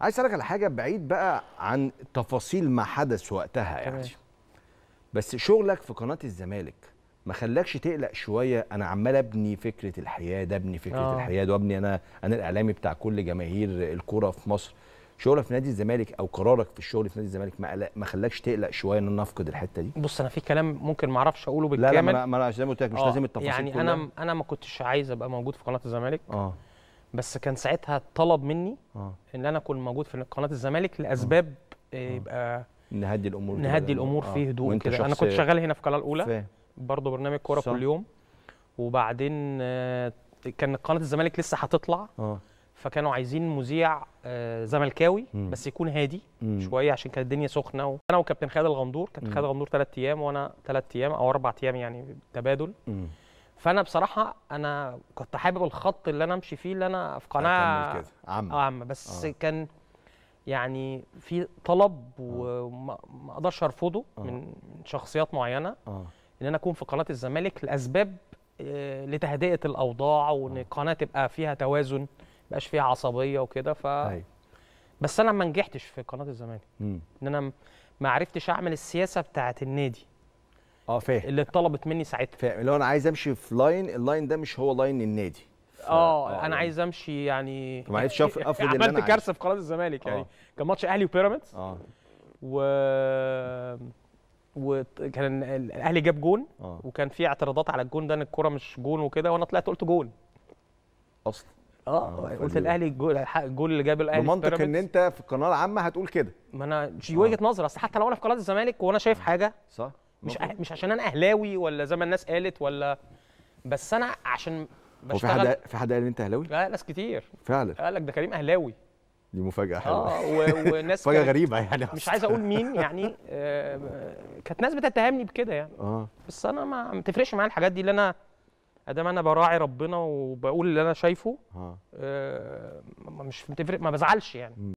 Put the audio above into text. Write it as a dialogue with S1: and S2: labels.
S1: عايز اسالك على حاجه بعيد بقى عن تفاصيل ما حدث وقتها يعني بس شغلك في قناه الزمالك ما خلاكش تقلق شويه انا عمال ابني فكره الحياه ده ابني فكره آه. الحياه ده وابني انا انا الاعلامي بتاع كل جماهير الكوره في مصر شغلك في نادي الزمالك او قرارك في الشغل في نادي الزمالك ما قلق ما خلاكش تقلق شويه ان انا افقد الحته
S2: دي بص انا في كلام ممكن ما اعرفش اقوله بالكامل لا لا ما انا زي ما قلت لك مش آه، لازم التفاصيل يعني كلها. انا انا ما كنتش عايز ابقى موجود في قناه الزمالك اه بس كان ساعتها طلب مني آه. ان انا اكون موجود في قناه الزمالك لاسباب آه. آه. يبقى نهدي الامور نهدي الامور آه. في هدوء كده انا كنت شغال هنا في القناه الاولى برضه برنامج كوره كل يوم وبعدين آه، كان قناه الزمالك لسه هتطلع آه. فكانوا عايزين مذيع آه، زملكاوي بس يكون هادي مم. شويه عشان كانت الدنيا سخنه انا وكابتن خالد الغندور كابتن خالد الغندور ثلاث ايام وانا ثلاث ايام او اربع ايام يعني تبادل فانا بصراحه انا كنت حابب الخط اللي انا امشي فيه اللي انا في قناه كده عامه اه عامه بس آه. كان يعني في طلب آه. وما اقدرش ارفضه آه. من شخصيات معينه آه. ان انا اكون في قناه الزمالك لاسباب آه، لتهدئه الاوضاع وان آه. القناه تبقى فيها توازن مبقاش فيها عصبيه وكده ف أيوه. بس انا ما نجحتش في قناه الزمالك ان انا ما عرفتش اعمل السياسه بتاعه النادي
S1: اه فاهم اللي اتطلبت مني ساعتها فاهم اللي هو انا عايز امشي في لاين اللاين ده مش هو لاين النادي
S2: آه،, اه انا يعني. عايز امشي يعني ما عرفتش افرض اللي انا عملت كارثه في قناه الزمالك يعني آه. كان ماتش اهلي وبيراميدز اه و وكان الاهلي جاب جون أوه. وكان في اعتراضات على الجون ده ان الكوره مش جون وكده وانا طلعت قلت جون اصلا اه, آه، قلت الاهلي الجول اللي جاب الاهلي بمنطق ان انت في القناه العامه هتقول كده ما انا دي وجهه نظر اصل حتى لو انا في قناه الزمالك وانا شايف حاجه صح مش أه... مش عشان انا اهلاوي ولا زي ما الناس قالت ولا بس انا عشان بشتغل هو في حد
S1: في حد قال ان انت اهلاوي؟
S2: لا ناس كتير فعلا قال لك ده كريم اهلاوي
S1: دي مفاجأة حلوة اه و... وناس مفاجأة غريبة يعني مش عايز اقول مين
S2: يعني آه كانت ناس بتتهمني بكده يعني اه بس انا ما, ما تفرقش معايا الحاجات دي اللي انا ادام انا براعي ربنا وبقول اللي انا شايفه آه. آه مش بتفرق ما بزعلش يعني م.